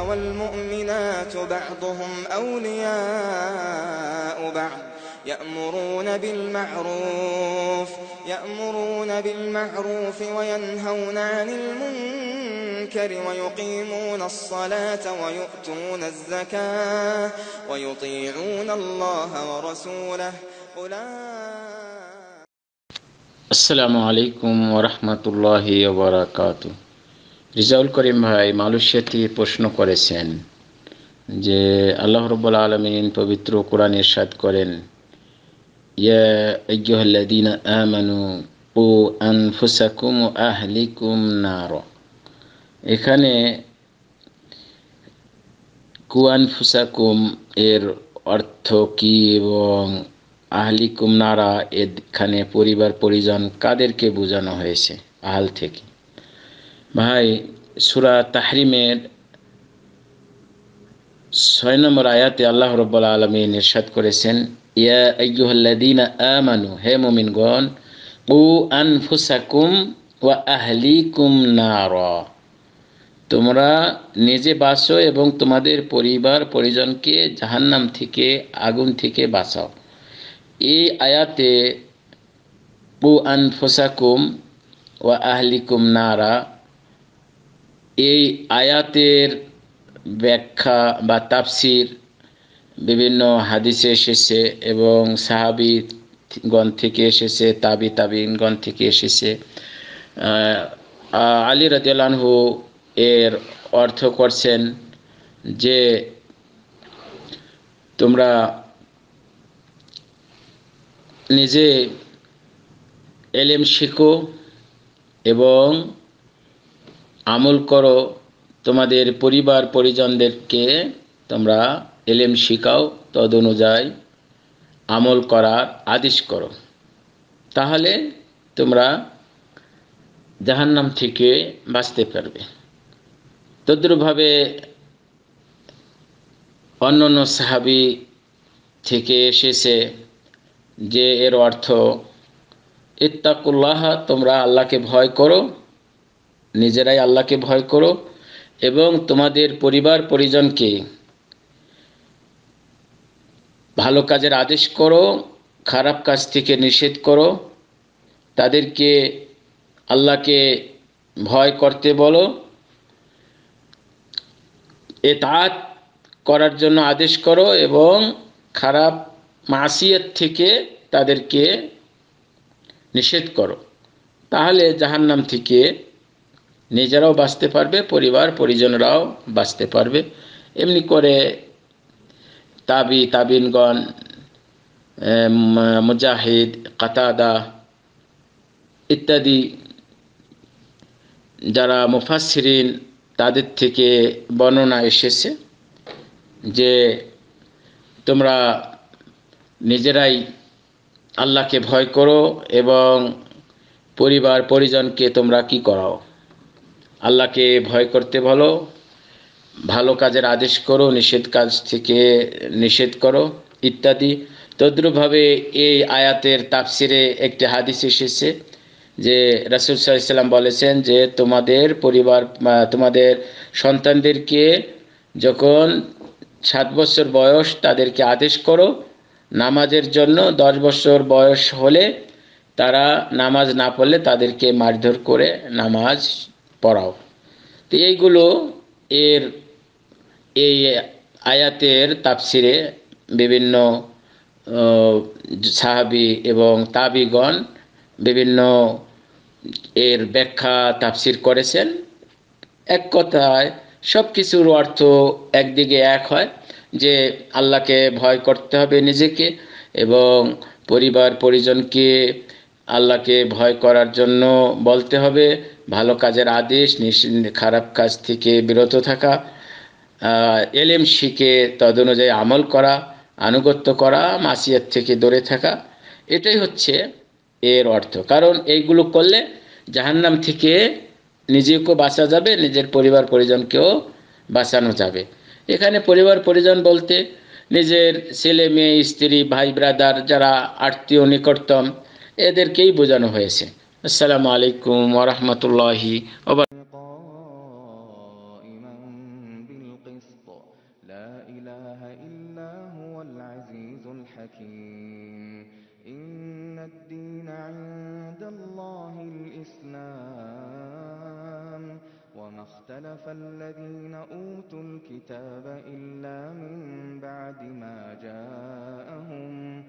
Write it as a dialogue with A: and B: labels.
A: والمؤمنات بعضهم أولياء بعض يأمرون بالمعروف يأمرون بالمعروف وينهون عن المنكر ويقيمون الصلاة ويؤتون الزكاة ويطيعون الله ورسوله أولئك السلام عليكم ورحمة الله وبركاته রিজাউল করিম ভাই মালয়েশিয়াতে প্রশ্ন করেছেন যে আল্লাহ রব্বুল আলমিন পবিত্র কোরআন ইরশাদ করেন এখানে কুয়ান ও আনফুসাকুম নার এখানে এর অর্থ কি এবং আহলিকুম নারা এখানে পরিবার পরিজন কাদেরকে বোঝানো হয়েছে আহাল থেকে ভাই সুরা তাহরিমের ছয় নম্বর আয়াতে আল্লাহ রব্বুল আলমী নির্সাদ করেছেন ইয়া আইয়ুহাল্লাদিনা আমানু হে মুমিনগণ উ আনফুসাকুম ওয়া আহলিকুম নার তোমরা নিজে বাঁচো এবং তোমাদের পরিবার পরিজনকে জাহান্নাম থেকে আগুন থেকে বাঁচাও এই আয়াতে উ আনফুসাকুম ওয়া আহলিকুম নারা এই আয়াতের ব্যাখ্যা বা তাফসির বিভিন্ন হাদিসে এসেছে এবং সাহাবি গণ থেকে এসেছে তাবি তাবিন গণ থেকে এসেছে আলী রাজিয়ালহু এর অর্থ করছেন যে তোমরা নিজে এলেম শিখো এবং আমল করো তোমাদের পরিবার পরিজনদেরকে তোমরা এলেম শিখাও তদ অনুযায়ী আমল করার আদেশ করো তাহলে তোমরা জাহান্নাম থেকে বাঁচতে পারবে তদ্রুপভাবে অন্য অন্য সাহাবি থেকে এসেছে যে এর অর্থ ইত্তাকুল্লাহ তোমরা আল্লাহকে ভয় করো নিজেরাই আল্লাহকে ভয় করো এবং তোমাদের পরিবার পরিজনকে ভালো কাজের আদেশ করো খারাপ কাজ থেকে নিষেধ করো তাদেরকে আল্লাহকে ভয় করতে বলো এ তাঁত করার জন্য আদেশ করো এবং খারাপ মাসিয়ত থেকে তাদেরকে নিষেধ করো তাহলে জাহান্নাম থেকে নিজেরাও বাঁচতে পারবে পরিবার পরিজনরাও বাঁচতে পারবে এমনি করে তাবি তাবিনগণ মুজাহিদ কাতাদা ইত্যাদি যারা মুফাসরিন তাদের থেকে বর্ণনা এসেছে যে তোমরা নিজেরাই আল্লাহকে ভয় করো এবং পরিবার পরিজনকে তোমরা কি করাও আল্লাহকে ভয় করতে বলো ভালো কাজের আদেশ করো নিষেধ কাজ থেকে নিষেধ করো ইত্যাদি তদ্রুপভাবে এই আয়াতের তাফসিরে একটি হাদিস এসেছে যে রাসুল সাল্লাম বলেছেন যে তোমাদের পরিবার তোমাদের সন্তানদেরকে যখন সাত বছর বয়স তাদেরকে আদেশ করো নামাজের জন্য দশ বছর বয়স হলে তারা নামাজ না পড়লে তাদেরকে মারধর করে নামাজ পড়াও তো এইগুলো এর এই আয়াতের তাফসিরে বিভিন্ন সাহাবি এবং তাবিগণ বিভিন্ন এর ব্যাখ্যা তাফসির করেছেন এক কথায় সব কিছুর অর্থ একদিকে এক হয় যে আল্লাহকে ভয় করতে হবে নিজেকে এবং পরিবার পরিজনকে আল্লাহকে ভয় করার জন্য বলতে হবে ভালো কাজের আদেশ খারাপ কাজ থেকে বিরত থাকা এলএম শিখে তদ অনুযায়ী আমল করা আনুগত্য করা মাসিয়ার থেকে দূরে থাকা এটাই হচ্ছে এর অর্থ কারণ এইগুলো করলে জাহান্নাম থেকে নিজেকেও বাঁচা যাবে নিজের পরিবার পরিজনকেও বাঁচানো যাবে এখানে পরিবার পরিজন বলতে নিজের ছেলে মেয়ে স্ত্রী ভাই ব্রাদার যারা আত্মীয় নিকটতম এদেরকেই বোঝানো হয়েছে আসসালামু আলাইকুম ওয়া إن الدين عند الله الإسلام وما اختلف الذين أوتوا الكتاب إلا من بعد ما جاءهم